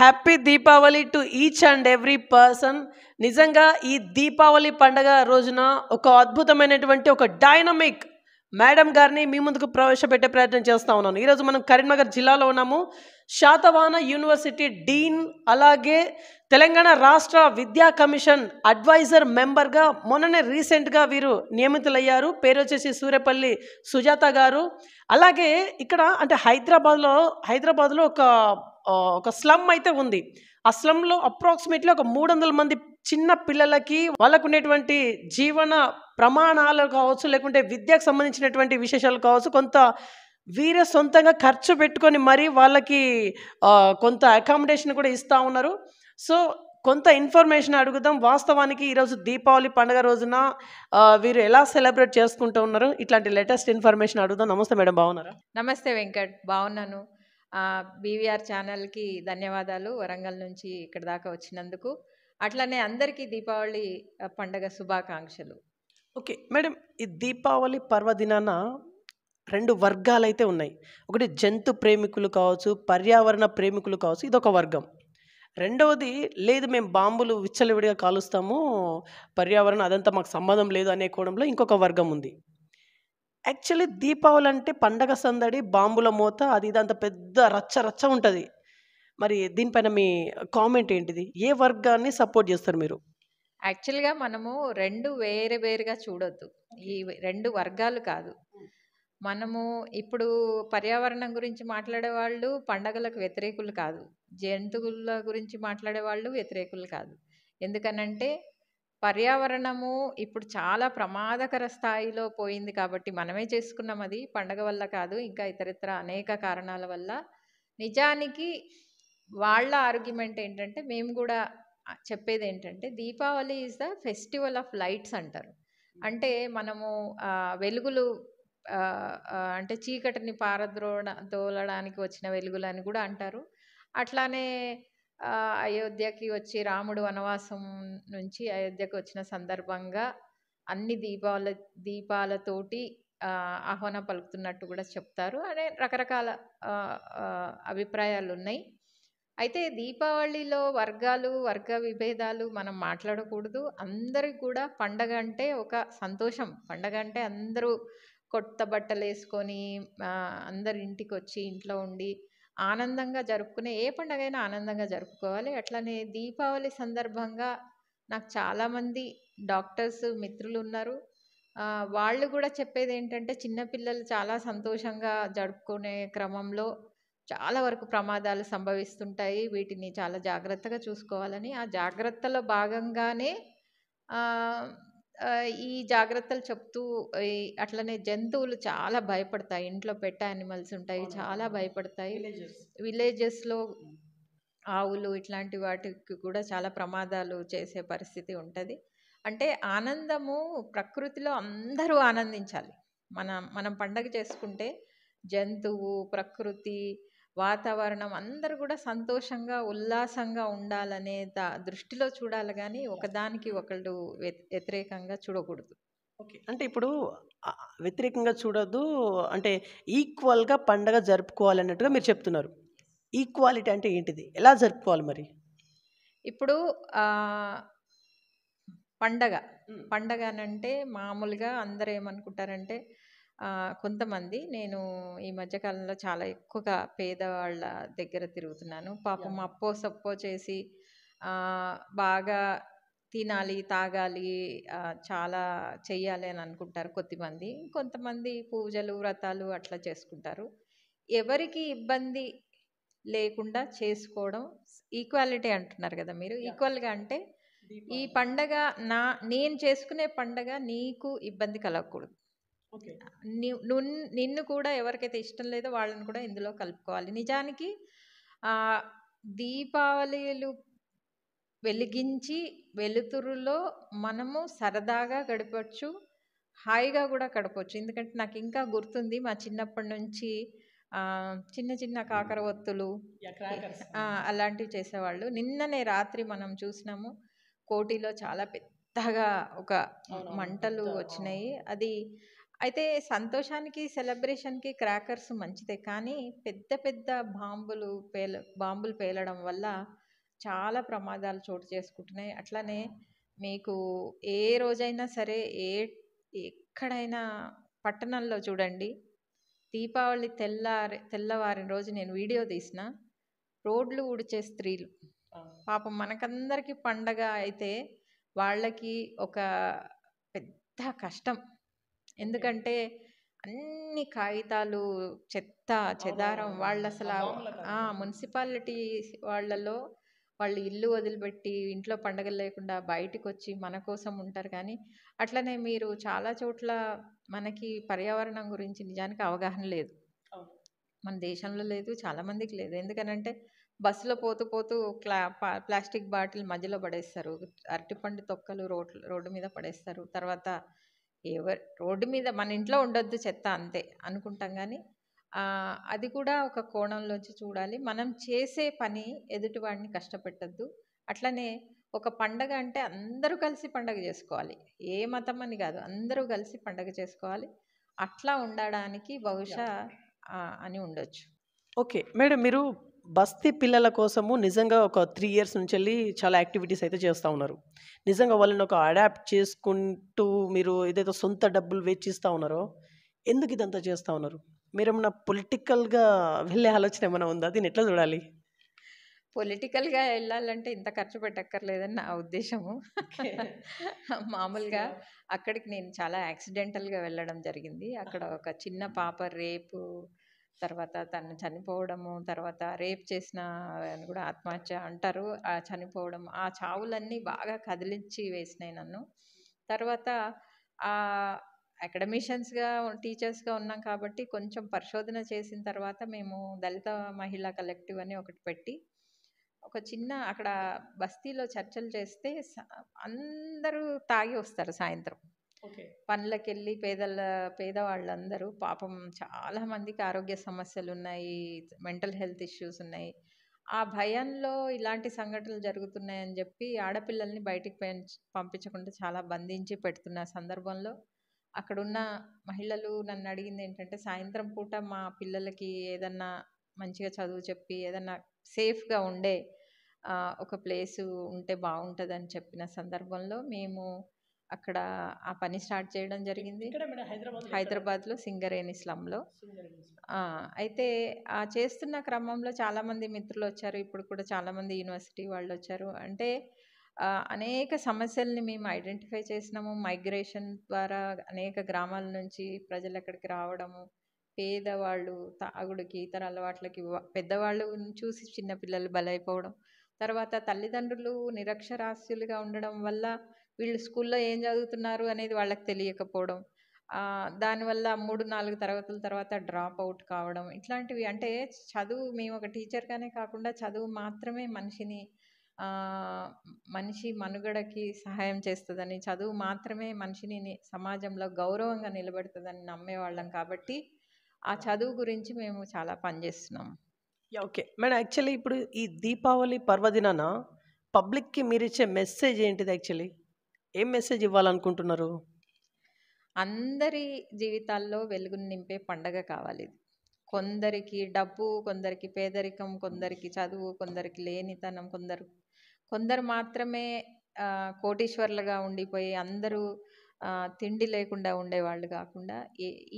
Happy Deepavali to each and every person నిజంగా ఈ దీపావళి పండగ రోజున ఒక అద్భుతమైనటువంటి ఒక డైనమిక్ మేడం గారిని మీ ముందుకు ప్రవేశపెట్టే ప్రయత్నం చేస్తూ ఉన్నాను ఈరోజు మనం కరీంనగర్ జిల్లాలో ఉన్నాము శాతవాన యూనివర్సిటీ డీన్ అలాగే తెలంగాణ రాష్ట్ర విద్యా కమిషన్ అడ్వైజర్ మెంబర్గా మొన్ననే రీసెంట్గా వీరు నియమితులయ్యారు పేరు వచ్చేసి సూర్యపల్లి సుజాత గారు అలాగే ఇక్కడ అంటే హైదరాబాద్లో హైదరాబాద్లో ఒక ఒక స్లమ్ అయితే ఉంది ఆ స్లమ్లో అప్రాక్సిమేట్లీ ఒక మూడు వందల మంది చిన్న పిల్లలకి వాళ్ళకు ఉండేటువంటి జీవన ప్రమాణాలు కావచ్చు లేకుంటే విద్యకు సంబంధించినటువంటి విశేషాలు కావచ్చు కొంత వీరే సొంతంగా ఖర్చు పెట్టుకొని మరీ వాళ్ళకి కొంత అకామిడేషన్ కూడా ఇస్తూ ఉన్నారు సో కొంత ఇన్ఫర్మేషన్ అడుగుదాం వాస్తవానికి ఈరోజు దీపావళి పండుగ రోజున వీరు ఎలా సెలబ్రేట్ చేసుకుంటూ ఉన్నారు ఇట్లాంటి లేటెస్ట్ ఇన్ఫర్మేషన్ అడుగుదాం నమస్తే మేడం బాగున్నారా నమస్తే వెంకట్ బాగున్నాను బీవీఆర్ ఛానల్కి ధన్యవాదాలు వరంగల్ నుంచి ఇక్కడ దాకా వచ్చినందుకు అట్లనే అందరికీ దీపావళి పండగ శుభాకాంక్షలు ఓకే మేడం ఈ దీపావళి పర్వదినాన రెండు వర్గాలైతే ఉన్నాయి ఒకటి జంతు ప్రేమికులు కావచ్చు పర్యావరణ ప్రేమికులు కావచ్చు ఇదొక వర్గం రెండవది లేదు మేము బాంబులు విచ్చలవిడిగా కాలుస్తాము పర్యావరణం అదంతా మాకు సంబంధం లేదు అనే కోణంలో ఇంకొక వర్గం ఉంది యాక్చువల్లీ దీపావళి అంటే పండగ సందడి బాంబుల మూత అది ఇదంత పెద్ద రచ్చ రచ్చ ఉంటుంది మరి దీనిపైన మీ కామెంట్ ఏంటిది ఏ వర్గాన్ని సపోర్ట్ చేస్తారు మీరు యాక్చువల్గా మనము రెండు వేరే వేరుగా చూడొద్దు ఈ రెండు వర్గాలు కాదు మనము ఇప్పుడు పర్యావరణం గురించి మాట్లాడే వాళ్ళు పండగలకు వ్యతిరేకులు కాదు జంతువుల గురించి మాట్లాడే వాళ్ళు వ్యతిరేకులు కాదు ఎందుకనంటే పర్యావరణము ఇప్పుడు చాలా ప్రమాదకర స్థాయిలో పోయింది కాబట్టి మనమే చేసుకున్నాం అది పండగ వల్ల కాదు ఇంకా ఇతరత్ర అనేక కారణాల వల్ల నిజానికి వాళ్ళ ఆర్గ్యుమెంట్ ఏంటంటే మేము కూడా చెప్పేది ఏంటంటే Deepavali is the festival of lights అంటారు అంటే మనము వెలుగులు అంటే చీకటిని పారద్రోడ దోలడానికి వచ్చిన వెలుగులు అని కూడా అంటారు అట్లానే అయోధ్యకి వచ్చి రాముడు వనవాసం నుంచి అయోధ్యకు వచ్చిన సందర్భంగా అన్ని దీపాల దీపాలతోటి ఆహ్వాన పలుకుతున్నట్టు కూడా చెప్తారు అనే రకరకాల అభిప్రాయాలు ఉన్నాయి అయితే దీపావళిలో వర్గాలు వర్గ విభేదాలు మనం మాట్లాడకూడదు అందరికి కూడా పండగ అంటే ఒక సంతోషం పండగ అంటే అందరూ కొత్త బట్టలు వేసుకొని అందరి ఇంటికి వచ్చి ఇంట్లో ఉండి ఆనందంగా జరుపుకునే ఏ పండగైనా ఆనందంగా జరుపుకోవాలి అట్లనే దీపావళి సందర్భంగా నాకు చాలామంది డాక్టర్స్ మిత్రులు ఉన్నారు వాళ్ళు కూడా చెప్పేది ఏంటంటే చిన్నపిల్లలు చాలా సంతోషంగా జరుపుకునే క్రమంలో చాలా వరకు ప్రమాదాలు సంభవిస్తుంటాయి వీటిని చాలా జాగ్రత్తగా చూసుకోవాలని ఆ జాగ్రత్తలో భాగంగానే ఈ జాగ్రత్తలు చెప్తూ అట్లనే జంతువులు చాలా భయపడతాయి. ఇంట్లో పెట్ట యానిమల్స్ ఉంటాయి. చాలా భయపడతాయి. విలేజెస్. విలేజెస్‌లో ఆవులు ఇట్లాంటి వాటికి కూడా చాలా ప్రమాదాలు చేసే పరిస్థితి ఉంటుంది అంటే ఆనందము ప్రకృతిలో అందరూ ఆనందించాలి. మన మనం పండగ చేసుకుంటే జంతువు, ప్రకృతి వాతావరణం అందరూ కూడా సంతోషంగా ఉల్లాసంగా ఉండాలనే దా దృష్టిలో చూడాలి కానీ ఒకదానికి ఒకళ్ళు వ్యతిరేకంగా చూడకూడదు ఓకే. అంటే ఇప్పుడు వ్యతిరేకంగా చూడొద్దు అంటే ఈక్వల్గా పండగ జరుపుకోవాలి అన్నట్టుగా మీరు చెప్తున్నారు ఈక్వాలిటీ అంటే ఏంటిది ఎలా జరుపుకోవాలి మరి ఇప్పుడు పండగ పండగ అని అంటే మామూలుగా అందరు ఏమనుకుంటారంటే కొంతమంది నేను ఈ మధ్యకాలంలో చాలా ఎక్కువగా పేదవాళ్ళ దగ్గర తిరుగుతున్నాను పాపం అప్పో సప్పో చేసి బాగా తినాలి, తాగాలి, చాలా చెయ్యాలి అని అనుకుంటారు కొద్దిమంది. కొంతమంది పూజలు, వ్రతాలు అట్లా చేసుకుంటారు. ఎవరికి ఇబ్బంది లేకుండా చేసుకోవడం ఈక్వాలిటీ అంటున్నారు కదా మీరు. ఈక్వల్‌గా అంటే ఈ పండగ నా నేను చేసుకునే పండగ నీకు ఇబ్బంది కలగకూడదు. నిన్ను కూడా ఎవరికైతే ఇష్టం లేదో వాళ్ళని కూడా ఇందులో కలుపుకోవాలి నిజానికి దీపావళిలు వెలిగించి వెలుతురులో మనము సరదాగా గడపచ్చు హాయిగా కూడా గడపచ్చు ఎందుకంటే నాకు ఇంకా గుర్తుంది మా చిన్నప్పటి నుంచి చిన్న చిన్న కాకర ఒత్తులు అలాంటివి చేసేవాళ్ళు నిన్ననే రాత్రి మనం చూసినాము కోటిలో చాలా పెద్దగా ఒక మంటలు వచ్చినాయి అది అయితే సంతోషానికి సెలబ్రేషన్కి క్రాకర్స్ మంచిదే కానీ పెద్ద పెద్ద బాంబులు పేల బాంబులు పేలడం వల్ల చాలా ప్రమాదాలు చోటు చేసుకుంటున్నాయి అట్లనే మీకు ఏ రోజైనా సరే ఏ ఎక్కడైనా పట్టణంలో చూడండి దీపావళి తెల్లారి తెల్లవారిన రోజు నేను వీడియో తీసిన రోడ్లు ఊడిచే స్త్రీలు పాపం మనకందరికీ పండగ అయితే వాళ్ళకి ఒక పెద్ద కష్టం ఎందుకంటే అన్ని కాగితాలు చెత్త చెదారం వాళ్ళు అసలు మున్సిపాలిటీ వాళ్ళలో వాళ్ళు ఇల్లు వదిలిపెట్టి ఇంట్లో పండగలు లేకుండా బయటకు వచ్చి మన కోసం ఉంటారు కానీ అట్లనే మీరు చాలా చోట్ల మనకి పర్యావరణం గురించి నిజానికి అవగాహన లేదు మన దేశంలో లేదు చాలామందికి లేదు ఎందుకనంటే బస్సులో పోతూ పోతూ క్లా ప్లాస్టిక్ బాటిల్ మధ్యలో పడేస్తారు అరటిపండు తొక్కలు రోడ్ రోడ్డు మీద పడేస్తారు తర్వాత ఎవరు రోడ్డు మీద మన ఇంట్లో ఉండొద్దు చెత్త అంతే అనుకుంటాం కానీ అది కూడా ఒక కోణంలోంచి చూడాలి మనం చేసే పని ఎదుటివాడిని కష్టపెట్టద్దు అట్లనే ఒక పండగ అంటే అందరూ కలిసి పండగ చేసుకోవాలి ఏ మతం అని కాదు అందరూ కలిసి పండగ చేసుకోవాలి అట్లా ఉండడానికి బహుశా అని ఉండొచ్చు ఓకే మేడం మీరు బస్తీ పిల్లల కోసము నిజంగా ఒక త్రీ ఇయర్స్ నుంచి వెళ్ళి చాలా యాక్టివిటీస్ అయితే చేస్తూ ఉన్నారు నిజంగా వాళ్ళని ఒక అడాప్ట్ చేసుకుంటూ మీరు ఏదైతే సొంత డబ్బులు వెచ్చిస్తూ ఉన్నారో ఎందుకు ఇదంతా చేస్తూ ఉన్నారు మీరేమన్నా పొలిటికల్గా వెళ్ళే ఆలోచన ఏమైనా ఉందా దీన్ని ఎట్లా చూడాలి పొలిటికల్గా వెళ్ళాలంటే ఇంత ఖర్చు పెట్టక్కర్లేదని నా ఉద్దేశము మామూలుగా అక్కడికి నేను చాలా యాక్సిడెంటల్గా వెళ్ళడం జరిగింది అక్కడ ఒక చిన్న పాప రేపు తర్వాత తను చనిపోవడము తర్వాత రేప్ చేసిన కూడా ఆత్మహత్య అంటారు ఆ చనిపోవడం ఆ చావులన్నీ బాగా కదిలించి వేసినాయి నన్ను తర్వాత ఆ అకాడమిషియన్స్గా టీచర్స్గా ఉన్నాం కాబట్టి కొంచెం పరిశోధన చేసిన తర్వాత మేము దళిత మహిళా కలెక్టివ్ అని ఒకటి పెట్టి ఒక చిన్న అక్కడ బస్తీలో చర్చలు చేస్తే అందరూ తాగి వస్తారు సాయంత్రం పనులకు వెళ్ళి పేదల పేదవాళ్ళందరూ పాపం చాలా మందికి ఆరోగ్య సమస్యలు ఉన్నాయి మెంటల్ హెల్త్ ఇష్యూస్ ఉన్నాయి ఆ భయంలో ఇలాంటి సంఘటనలు జరుగుతున్నాయని చెప్పి ఆడపిల్లల్ని బయటికి పంపించకుండా చాలా బంధించి పెడుతున్న సందర్భంలో అక్కడున్న మహిళలు నన్ను అడిగింది ఏంటంటే సాయంత్రం పూట మా పిల్లలకి ఏదన్నా మంచిగా చదువు చెప్పి ఏదన్నా సేఫ్గా ఉండే ఒక ప్లేసు ఉంటే బాగుంటుందని చెప్పిన సందర్భంలో మేము అక్కడ ఆ పని స్టార్ట్ చేయడం జరిగింది హైదరాబాద్లో సింగరేణి స్లంలో అయితే ఆ చేస్తున్న క్రమంలో చాలామంది మిత్రులు వచ్చారు ఇప్పుడు కూడా చాలామంది యూనివర్సిటీ వాళ్ళు వచ్చారు అంటే అనేక సమస్యల్ని మేము ఐడెంటిఫై చేసినాము మైగ్రేషన్ ద్వారా అనేక గ్రామాల నుంచి ప్రజలు అక్కడికి రావడము పేదవాళ్ళు తాగుడికి ఇతర అలవాట్లకి పెద్దవాళ్ళు చూసి చిన్నపిల్లలు బలైపోవడం తర్వాత తల్లిదండ్రులు నిరక్షరాస్యులుగా ఉండడం వల్ల వీళ్ళు స్కూల్లో ఏం చదువుతున్నారు అనేది వాళ్ళకి తెలియకపోవడం దానివల్ల మూడు నాలుగు తరగతుల తర్వాత డ్రాప్ అవుట్ కావడం ఇట్లాంటివి అంటే చదువు మేము ఒక టీచర్గానే కాకుండా చదువు మాత్రమే మనిషిని మనిషి మనుగడకి సహాయం చేస్తుందని చదువు మాత్రమే మనిషిని సమాజంలో గౌరవంగా నిలబెడుతుందని నమ్మేవాళ్ళం కాబట్టి ఆ చదువు గురించి మేము చాలా పనిచేస్తున్నాం ఓకే మేడం యాక్చువల్లీ ఇప్పుడు ఈ దీపావళి పర్వదినాన పబ్లిక్కి మీరు ఇచ్చే మెసేజ్ ఏంటిది యాక్చువల్లీ ఏం మెసేజ్ ఇవ్వాలనుకుంటున్నారు అందరి జీవితాల్లో వెలుగును నింపే పండగ కావాలి ఇది కొందరికి డబ్బు కొందరికి పేదరికం కొందరికి చదువు కొందరికి లేనితనం కొందరు కొందరు మాత్రమే కోటీశ్వర్లుగా ఉండిపోయి అందరూ తిండి లేకుండా ఉండేవాళ్ళు కాకుండా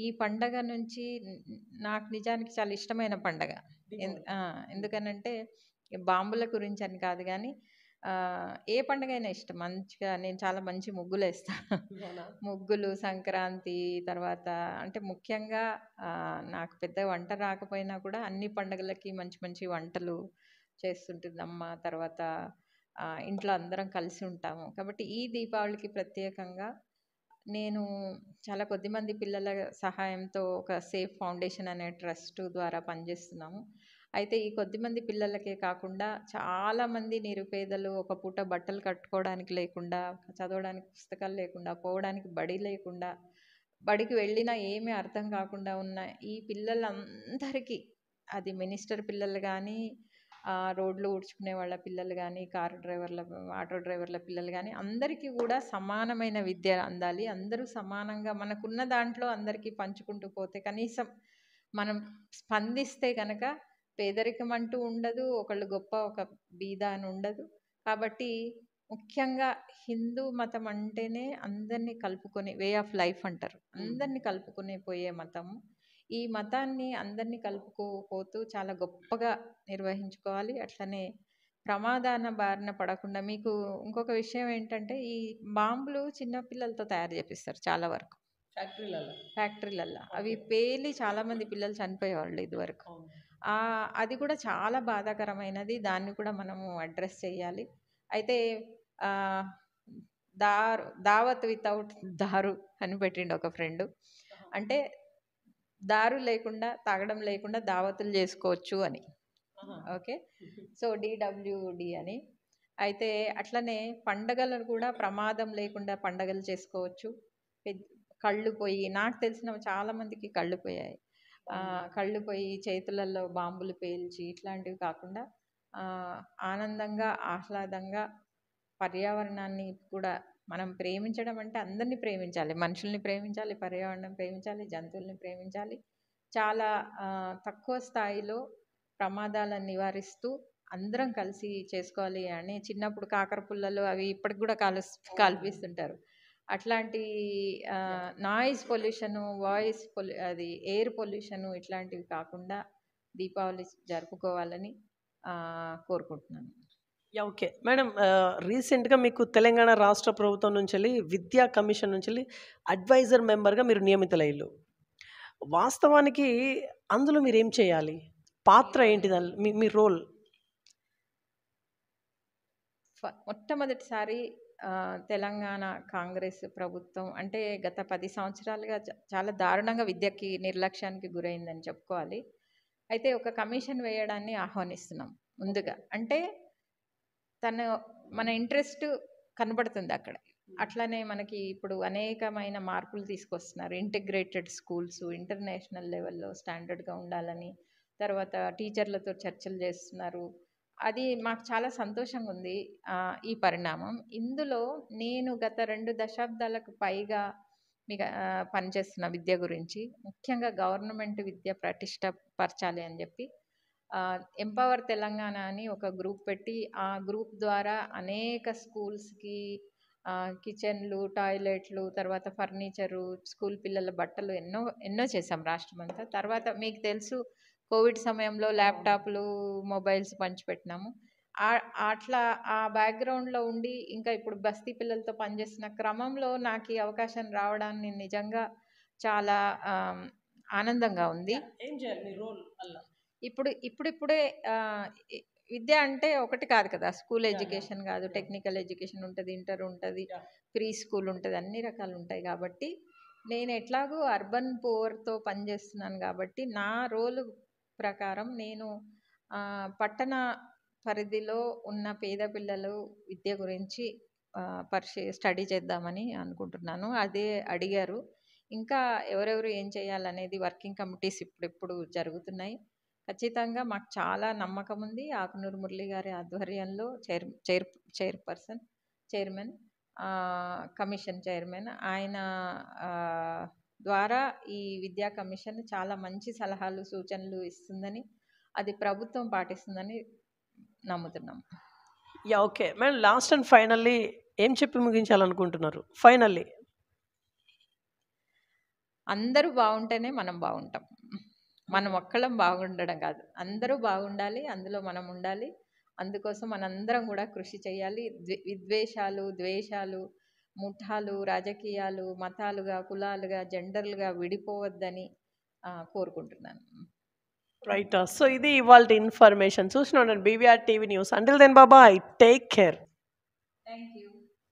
ఈ పండగ నుంచి నాకు నిజానికి చాలా ఇష్టమైన పండగ ఎందుకనంటే బాంబుల గురించి అని కాదు కానీ ఏ పండుగైనా ఇష్టం మంచిగా నేను చాలా మంచి ముగ్గులు వేస్తాను ముగ్గులు సంక్రాంతి తర్వాత అంటే ముఖ్యంగా నాకు పెద్ద వంట రాకపోయినా కూడా అన్ని పండుగలకి మంచి మంచి వంటలు చేస్తుంటుంది అమ్మ తర్వాత ఇంట్లో అందరం కలిసి ఉంటాము కాబట్టి ఈ దీపావళికి ప్రత్యేకంగా నేను చాలా కొద్దిమంది పిల్లల సహాయంతో ఒక సేఫ్ ఫౌండేషన్ అనే ట్రస్ట్ ద్వారా పనిచేస్తున్నాము అయితే ఈ కొద్దిమంది పిల్లలకే కాకుండా చాలామంది నిరుపేదలు ఒక పూట బట్టలు కట్టుకోవడానికి లేకుండా చదవడానికి పుస్తకాలు లేకుండా పోవడానికి బడి లేకుండా బడికి వెళ్ళినా ఏమీ అర్థం కాకుండా ఉన్న ఈ పిల్లలందరికీ అది మినిస్టర్ పిల్లలు కానీ రోడ్లు ఊడ్చుకునే వాళ్ళ పిల్లలు కానీ కారు డ్రైవర్ల ఆటో డ్రైవర్ల పిల్లలు కానీ అందరికీ కూడా సమానమైన విద్య అందాలి అందరూ సమానంగా మనకున్న దాంట్లో అందరికీ పంచుకుంటూ పోతే కనీసం మనం స్పందిస్తే కనుక పేదరికం అంటూ ఉండదు ఒకళ్ళు గొప్ప ఒక బీద అని ఉండదు కాబట్టి ముఖ్యంగా హిందూ మతం అంటేనే అందరినీ కలుపుకునే వే ఆఫ్ లైఫ్ అంటారు అందరినీ కలుపుకునే పోయే మతము ఈ మతాన్ని అందరినీ కలుపుకోపోతూ చాలా గొప్పగా నిర్వహించుకోవాలి అట్లనే ప్రమాదాన బారిన పడకుండా మీకు ఇంకొక విషయం ఏంటంటే ఈ బాంబులు చిన్నపిల్లలతో తయారు చేపిస్తారు చాలా వరకు ఫ్యాక్టరీలల్లో ఫ్యాక్టరీలల్లో అవి పేలి చాలామంది పిల్లలు చనిపోయేవాళ్ళు ఇదివరకు అది కూడా చాలా బాధాకరమైనది దాన్ని కూడా మనము అడ్రస్ చేయాలి అయితే దారు దావత్ వితౌట్ దారు అని పెట్టిండు ఒక ఫ్రెండ్ అంటే దారు లేకుండా తాగడం లేకుండా దావతులు చేసుకోవచ్చు అని ఓకే సో డిడబ్ల్యూడి అని అయితే అట్లనే పండగలను కూడా ప్రమాదం లేకుండా పండగలు చేసుకోవచ్చు కళ్ళు పోయి నాకు తెలిసిన చాలామందికి కళ్ళు పోయాయి కళ్ళు పోయి చేతులలో బాంబులు పేల్చి ఇట్లాంటివి కాకుండా ఆనందంగా ఆహ్లాదంగా పర్యావరణాన్ని కూడా మనం ప్రేమించడం అంటే అందరిని ప్రేమించాలి మనుషుల్ని ప్రేమించాలి పర్యావరణం ప్రేమించాలి జంతువుల్ని ప్రేమించాలి చాలా తక్కువ స్థాయిలో ప్రమాదాలను నివారిస్తూ అందరం కలిసి చేసుకోవాలి అని చిన్నప్పుడు కాకర పుల్లలు అవి ఇప్పటికి కూడా కాలు కాల్పిస్తుంటారు అట్లాంటి నాయిస్ పొల్యూషన్ వాయిస్ పొల్యూ అది ఎయిర్ పొల్యూషన్ ఇట్లాంటివి కాకుండా దీపావళి జరుపుకోవాలని కోరుకుంటున్నాను యా ఓకే మేడం రీసెంట్గా మీకు తెలంగాణ రాష్ట్ర ప్రభుత్వం నుంచి వెళ్ళి విద్యా కమిషన్ నుంచి వెళ్ళి అడ్వైజర్ మెంబర్గా మీరు నియమితులయ్యారు వాస్తవానికి అందులో మీరు ఏం చేయాలి పాత్ర ఏంటి మీ మీ రోల్ మొట్టమొదటిసారి తెలంగాణ కాంగ్రెస్ ప్రభుత్వం అంటే గత పది సంవత్సరాలుగా చాలా దారుణంగా విద్యకి నిర్లక్ష్యానికి గురైందని చెప్పుకోవాలి అయితే ఒక కమిషన్ వేయడాన్ని ఆహ్వానిస్తున్నాం ముందుగా అంటే తను మన ఇంట్రెస్ట్ కనబడుతుంది అక్కడ అట్లానే మనకి ఇప్పుడు అనేకమైన మార్పులు తీసుకొస్తున్నారు ఇంటిగ్రేటెడ్ స్కూల్స్ ఇంటర్నేషనల్ లెవెల్లో స్టాండర్డ్గా ఉండాలని తర్వాత టీచర్లతో చర్చలు చేస్తున్నారు అది మాకు చాలా సంతోషంగా ఉంది ఈ పరిణామం ఇందులో నేను గత రెండు దశాబ్దాలకు పైగా మీకు పనిచేస్తున్న విద్య గురించి ముఖ్యంగా గవర్నమెంట్ విద్య ప్రతిష్ట పరచాలి అని చెప్పి ఎంపవర్ తెలంగాణ అని ఒక గ్రూప్ పెట్టి ఆ గ్రూప్ ద్వారా అనేక స్కూల్స్కి కిచెన్లు టాయిలెట్లు తర్వాత ఫర్నిచరు స్కూల్ పిల్లల బట్టలు ఎన్నో ఎన్నో చేసాం రాష్ట్రమంతా తర్వాత మీకు తెలుసు కోవిడ్ సమయంలో ల్యాప్టాప్లు మొబైల్స్ పంచిపెట్టినాము అట్లా ఆ బ్యాక్గ్రౌండ్లో ఉండి ఇంకా ఇప్పుడు బస్తీ పిల్లలతో పనిచేస్తున్న క్రమంలో నాకు ఈ అవకాశం రావడాన్ని నిజంగా చాలా ఆనందంగా ఉంది రోల్ ఇప్పుడు ఇప్పుడిప్పుడే విద్య అంటే ఒకటి కాదు కదా స్కూల్ ఎడ్యుకేషన్ కాదు టెక్నికల్ ఎడ్యుకేషన్ ఉంటుంది ఇంటర్ ఉంటుంది ప్రీ స్కూల్ ఉంటుంది అన్ని రకాలు ఉంటాయి కాబట్టి నేను ఎట్లాగో అర్బన్ పువర్తో పనిచేస్తున్నాను కాబట్టి నా రోలు ప్రకారం నేను పట్టణ పరిధిలో ఉన్న పేద పిల్లలు విద్య గురించి పరిశీ స్టడీ చేద్దామని అనుకుంటున్నాను అదే అడిగారు ఇంకా ఎవరెవరు ఏం చేయాలనేది వర్కింగ్ కమిటీస్ ఇప్పుడిప్పుడు జరుగుతున్నాయి ఖచ్చితంగా మాకు చాలా నమ్మకం ఉంది ఆకునూరు మురళి గారి ఆధ్వర్యంలో chair chair chairperson chairman commission chairman ఆయన ద్వారా ఈ విద్యా కమిషన్ చాలా మంచి సలహాలు సూచనలు ఇస్తుందని అది ప్రభుత్వం పాటిస్తుందని నమ్ముతున్నాం yeah okay madam last and finally ఏం చెప్పి ముగించాలనుకుంటున్నారు ఫైనల్లీ అందరూ బాగుంటేనే మనం బాగుంటాం మనం ఒక్కళ్ళం బాగుండడం కాదు అందరూ బాగుండాలి అందులో మనం ఉండాలి అందుకోసం మనందరం కూడా కృషి చేయాలి విద్వేషాలు ద్వేషాలు ముఠాలు రాజకీయాలు మతాలుగా కులాలుగా జెండర్లుగా విడిపోవద్దని కోరుకుంటున్నాను రైట్ సో ఇది ఇవాళ ఇన్ఫర్మేషన్ చూసిన బీవీఆర్ టీవీ న్యూస్ అంటే దెన్ బాబాయ్ టేక్ కేర్ థ్యాంక్ యూ